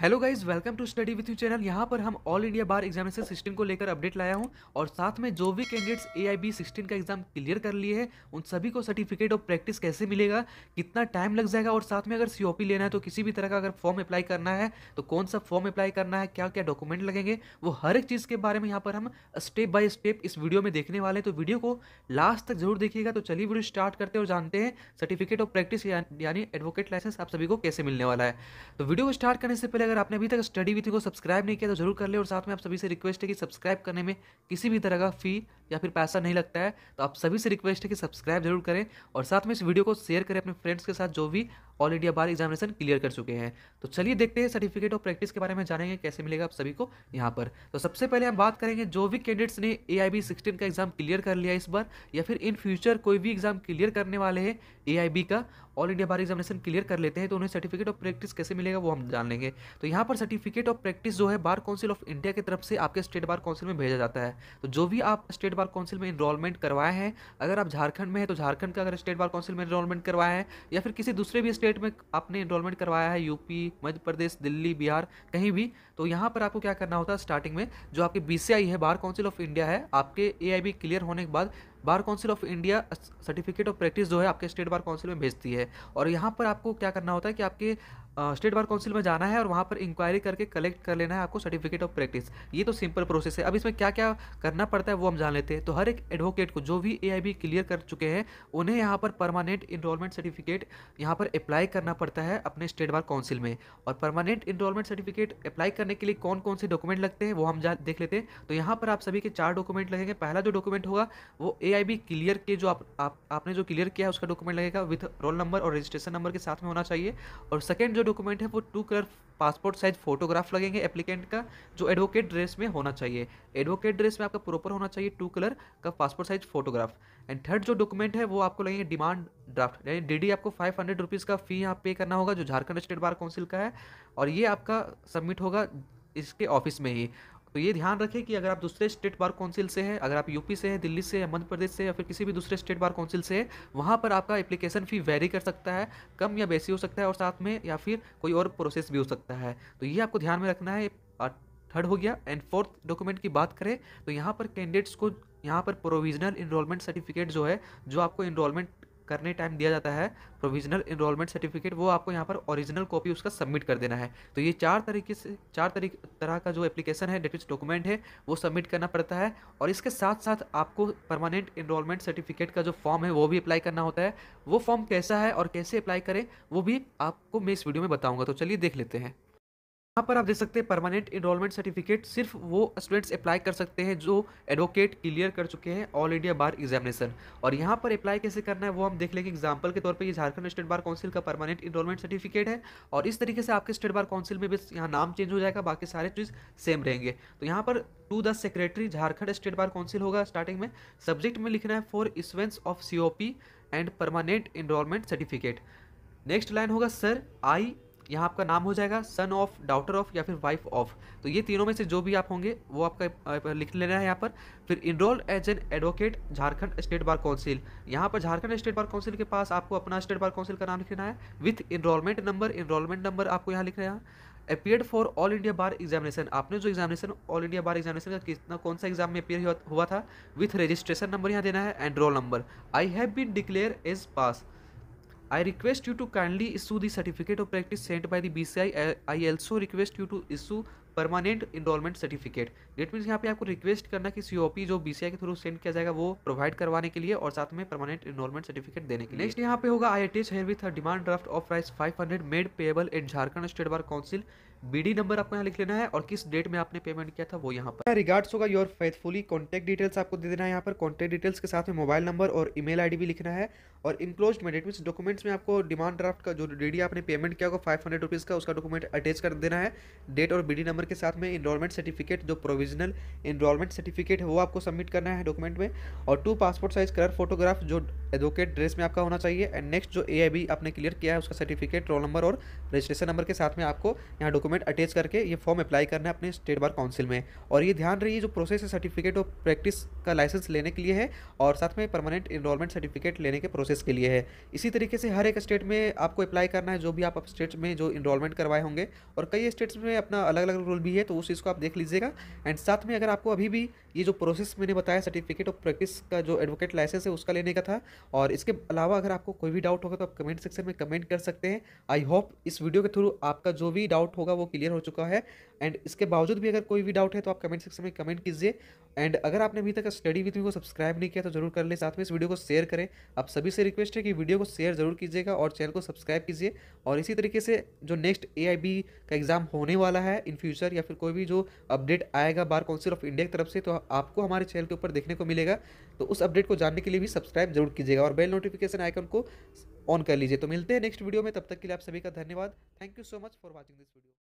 Hello guys welcome to study with you channel यहाँ पर हम all India bar examination system को लेकर अपडेट लाया हूँ और साथ में जो भी candidates A I B sixteen का एग्जाम क्लियर कर लिए हैं उन सभी को सर्टिफिकेट ऑफ प्रैक्टिस कैसे मिलेगा कितना टाइम लग जाएगा और साथ में अगर सी ओ पी लेना है तो किसी भी तरह का अगर फॉर्म अप्लाई करना है तो कौन सा फॉर्म अप्लाई करना है क्या क्या डॉक्यूमेंट लगेंगे वो हर एक चीज़ के बारे में यहाँ पर हम स्टेप बाय स्टेप इस वीडियो में देखने वाले हैं तो वीडियो को लास्ट तक जरूर देखिएगा तो चलिए वीडियो स्टार्ट करते हैं और जानते हैं सर्टिफिकेट ऑफ प्रैक्टिस यानी एडवोकेट लाइसेंस आप सभी को कैसे मिलने वाला है तो वीडियो को स्टार्ट करने से पहले अगर आपने अभी तक स्टडी विथ को सब्सक्राइब नहीं किया तो जरूर कर ले और साथ में आप सभी से रिक्वेस्ट है कि सब्सक्राइब करने में किसी भी तरह का फी या फिर पैसा नहीं लगता है तो आप सभी से रिक्वेस्ट है कि सब्सक्राइब जरूर करें और साथ में इस वीडियो को शेयर करें अपने फ्रेंड्स के साथ जो भी all India bar examination clear कर चुके हैं तो चलिए देखते हैं सर्टिफिकेट ऑफ प्रैक्टिस के बारे में जानेंगे कैसे मिलेगा आप सभी को यहाँ पर तो सबसे पहले हम बात करेंगे जो भी कैंडिडेट्स ने ए आई का एग्जाम क्लियर कर लिया इस बार या फिर इन फ्यूचर कोई भी एग्जाम क्लियर करने वाले हैं ए का all India bar examination clear कर लेते हैं तो उन्हें सर्टिफिकेट ऑफ प्रैक्टिस कैसे मिलेगा वो हम जान लेंगे तो यहाँ पर सर्टिफिकेट ऑफ प्रैक्टिस जो है बार काउंसिल ऑफ इंडिया की तरफ से आपके स्टेट बार काउंसिल में भेजा जाता है तो जो भी आप स्टेट बार काउंसिल में इनरोलमेंट करवाए हैं अगर आप झारखंड में है तो झारखंड का अगर स्टेट बार काउंसिल में इनरोलमेंट करवाया है या फिर किसी दूसरे भी स्टेट स्टेट में आपने इनरोलमेंट करवाया है यूपी मध्य प्रदेश दिल्ली बिहार कहीं भी तो यहाँ पर आपको क्या करना होता है स्टार्टिंग में जो आपकी बी है बार काउंसिल ऑफ इंडिया है आपके ए क्लियर होने के बाद bar council of India certificate of practice जो है आपके स्टेट बार काउंसिल में भेजती है और यहाँ पर आपको क्या करना होता है कि आपके स्टेट बार काउंसिल में जाना है और वहाँ पर इंक्वायरी करके कलेक्ट कर लेना है आपको सर्टिफिकेट ऑफ प्रैक्टिस ये तो सिंपल प्रोसेस है अब इसमें क्या क्या करना पड़ता है वो हम जान लेते हैं तो हर एक एडवोकेट को जो भी ए क्लियर कर चुके हैं उन्हें यहाँ पर परमानेंट इनरोलमेंट सर्टिफिकेट यहाँ पर अप्लाई करना पड़ता है अपने स्टेट बार काउंसिल में और परमानेंट इनरोलमेंट सर्टिफिकेट अप्लाई करने के लिए कौन कौन से डॉक्यूमेंट लगते हैं वो हम जा देख लेते हैं तो यहाँ पर आप सभी के चार डॉक्यूमेंट लगेंगे पहला जो डॉक्यूमेंट होगा वो ए क्लियर के जो आप, आपने जो क्लियर किया है उसका डॉक्यूमेंट लगेगा विथ रोल नंबर और रजिस्ट्रेशन नंबर के साथ में होना चाहिए और सेकेंड जो डॉक्यूमेंट है वो two colour passport size photograph लगेंगे एप्लीकेंट का जो एडवोकेट ड्रेस में होना चाहिए एडवोकेट ड्रेस में आपका प्रॉपर होना चाहिए टू कलर का passport size photograph and third जो डॉक्यूमेंट है वो आपको लगेंगे डिमांड ड्राफ्ट यानी डीडी आपको फाइव हंड्रेड रुपीज़ का फी यहाँ पे करना होगा जो झारखंड स्टेट बार काउंसिल का है और ये आपका सबमिट होगा इसके ऑफिस में ही तो ये ध्यान रखें कि अगर आप दूसरे स्टेट बार काउंसिल से हैं अगर आप यूपी से हैं दिल्ली से या मध्य प्रदेश से या फिर किसी भी दूसरे स्टेट बार काउंसिल से हैं वहाँ पर आपका एप्लीकेशन फ़ी वेरी कर सकता है कम या बेसी हो सकता है और साथ में या फिर कोई और प्रोसेस भी हो सकता है तो ये आपको ध्यान में रखना है थर्ड हो गया एंड फोर्थ डॉक्यूमेंट की बात करें तो यहाँ पर कैंडिडेट्स को यहाँ पर प्रोविजनल इनरोलमेंट सर्टिफिकेट जो है जो आपको इनरोलमेंट करने टाइम दिया जाता है प्रोविजनल इनरोलमेंट सर्टिफिकेट वो आपको यहाँ पर ओरिजिनल कॉपी उसका सबमिट कर देना है तो ये चार तरीके से चार तरीक तरह का जो एप्लीकेशन है डेटिस डॉक्यूमेंट है वो सबमिट करना पड़ता है और इसके साथ साथ आपको परमानेंट इनरोलमेंट सर्टिफिकेट का जो फॉर्म है वो भी अप्लाई करना होता है वो फॉर्म कैसा है और कैसे अप्लाई करें वो भी आपको मैं इस वीडियो में बताऊँगा तो चलिए देख लेते हैं यहाँ पर आप देख सकते हैं परमानेंट इनरोलमेंट सर्टिफिकेट सिर्फ वो स्टूडेंट्स अप्लाई कर सकते हैं जो एडवोकेट क्लियर कर चुके हैं ऑल इंडिया बार एग्जामिनेशन और यहाँ पर अप्लाई कैसे करना है वो हम देख लेंगे एग्जाम्पल के तौर पे ये झारखंड स्टेट बार काउंसिल का परमानेंट इनरोलमेंट सर्टिफिकेट है और इस तरीके से आपके स्टेट बार काउंसिल में भी यहाँ नाम चेंज हो जाएगा बाकी सारे चीज़ सेम रहेंगे तो यहाँ पर to the secretary Jharkhand state bar council होगा स्टार्टिंग में सब्जेक्ट में लिखना है for issuance of C and permanent enrolment certificate next line होगा सर आई यहाँ आपका नाम हो जाएगा सन ऑफ डाउटर ऑफ या फिर वाइफ ऑफ तो ये तीनों में से जो भी आप होंगे वो आपका लिख लेना है यहाँ पर फिर enrol as an advocate Jharkhand state bar council यहाँ पर झारखंड स्टेट बार काउंसिल के पास आपको अपना स्टेट बार काउंसिल का नाम लिखना है with enrolment number enrolment number आपको यहाँ लिखना है appear for all India bar examination आपने जो examination all India bar examination का कितना कौन सा एग्जाम में अपियर हुआ था विथ रजिस्ट्रेशन नंबर यहाँ देना है and roll number I have been declared as pass I request you to kindly issue the certificate of practice sent by the BCI. I also request you to issue permanent enrollment certificate. Date means यहाँ पे आपको request करना कि सी O P जो B C आई के through send किया जाएगा वो प्रोवाइड करवाने के लिए और साथ में परमानेंट इनरोलमेंट सर्टिफिकेट देने के लिए नेक्स्ट यहाँ पे होगा I attach herewith demand draft of price hundred made payable at Jharkhand state bar council BD number आपको यहाँ लिख लेना है और किस डेट में आपने पेमेंट किया था वो यहाँ पर रिगार्ड्स होगा योर फेथफुली कॉन्टैक्ट डिटेल्स आपको दे देना है यहाँ पर कॉन्टैक्ट डिटेल्स के साथ में मोबाइल नंबर और ईमेल आईडी भी लिखना है और इनक्लोज मेडिट मीस डॉक्यूमेंट्स में आपको डिमांड ड्राफ्ट का जो डी आपने पेमेंट किया होगा फाइव हंड्रेड रुपीज़ का उसका डॉक्यूमेंट अटैच कर देना है डेट और बी नंबर के साथ में इनरोलमेंट सर्टिफिकेट जो प्रोविजनल इनरोलमेंट सर्टिफिकेट है वो आपको सबमिट करना है डॉक्यूमेंट में और two passport size colour photograph जो एडवोकेट ड्रेस में आपका होना चाहिए एंड नेक्स्ट जो ए आपने क्लियर किया है उसका सर्टिफिकेट रोल नंबर और रजिस्ट्रेशन नंबर के साथ में आपको यहाँ डॉक्यूमेंट डॉक्यूमेंट अटैच करके ये फॉर्म अप्लाई करना है अपने स्टेट बार काउंसिल में और ये ध्यान रही जो प्रोसेस है सर्टिफिकेट और प्रैक्टिस का लाइसेंस लेने के लिए है और साथ में परमानेंट इनरोलमेंट सर्टिफिकेट लेने के प्रोसेस के लिए है इसी तरीके से हर एक स्टेट में आपको अप्लाई करना है जो भी आप स्टेट में जो इनरोलमेंट करवाए होंगे और कई स्टेट्स में अपना अलग अलग रूल भी है तो उस चीज़ को आप देख लीजिएगा एंड साथ में अगर आपको अभी भी ये जो प्रोसेस मैंने बताया सर्टिफिकेट ऑफ प्रैक्टिस का जो एडवोकेट लाइसेंस है उसका लेने का था और इसके अलावा अगर आपको कोई भी डाउट होगा तो आप कमेंट सेक्शन में कमेंट कर सकते हैं आई होप इस वीडियो के थ्रू आपका जो भी डाउट होगा वो क्लियर हो चुका है एंड इसके बावजूद भी अगर कोई भी डाउट है तो आप कमेंट सेक्शन में कमेंट कीजिए एंड अगर आपने अभी तक स्टडी विथ मी को सब्सक्राइब नहीं किया तो जरूर कर ले साथ में इस वीडियो को शेयर करें आप सभी से रिक्वेस्ट है कि वीडियो को शेयर जरूर कीजिएगा और चैनल को सब्सक्राइब कीजिए और इसी तरीके से जो नेक्स्ट ए का एग्ज़ाम होने वाला है इन फ्यूचर या फिर कोई भी जो अपडेट आएगा बार काउंसिल ऑफ इंडिया की तरफ से तो आपको हमारे चैनल के ऊपर देखने को मिलेगा तो उस अपडेट को जानने के लिए भी सब्सक्राइब जरूर कीजिएगा और बेल नोटिफिकेशन आइकन को ऑन कर लीजिए तो मिलते हैं नेक्स्ट वीडियो में तब तक के लिए आप सभी का धन्यवाद thank you so much for watching this video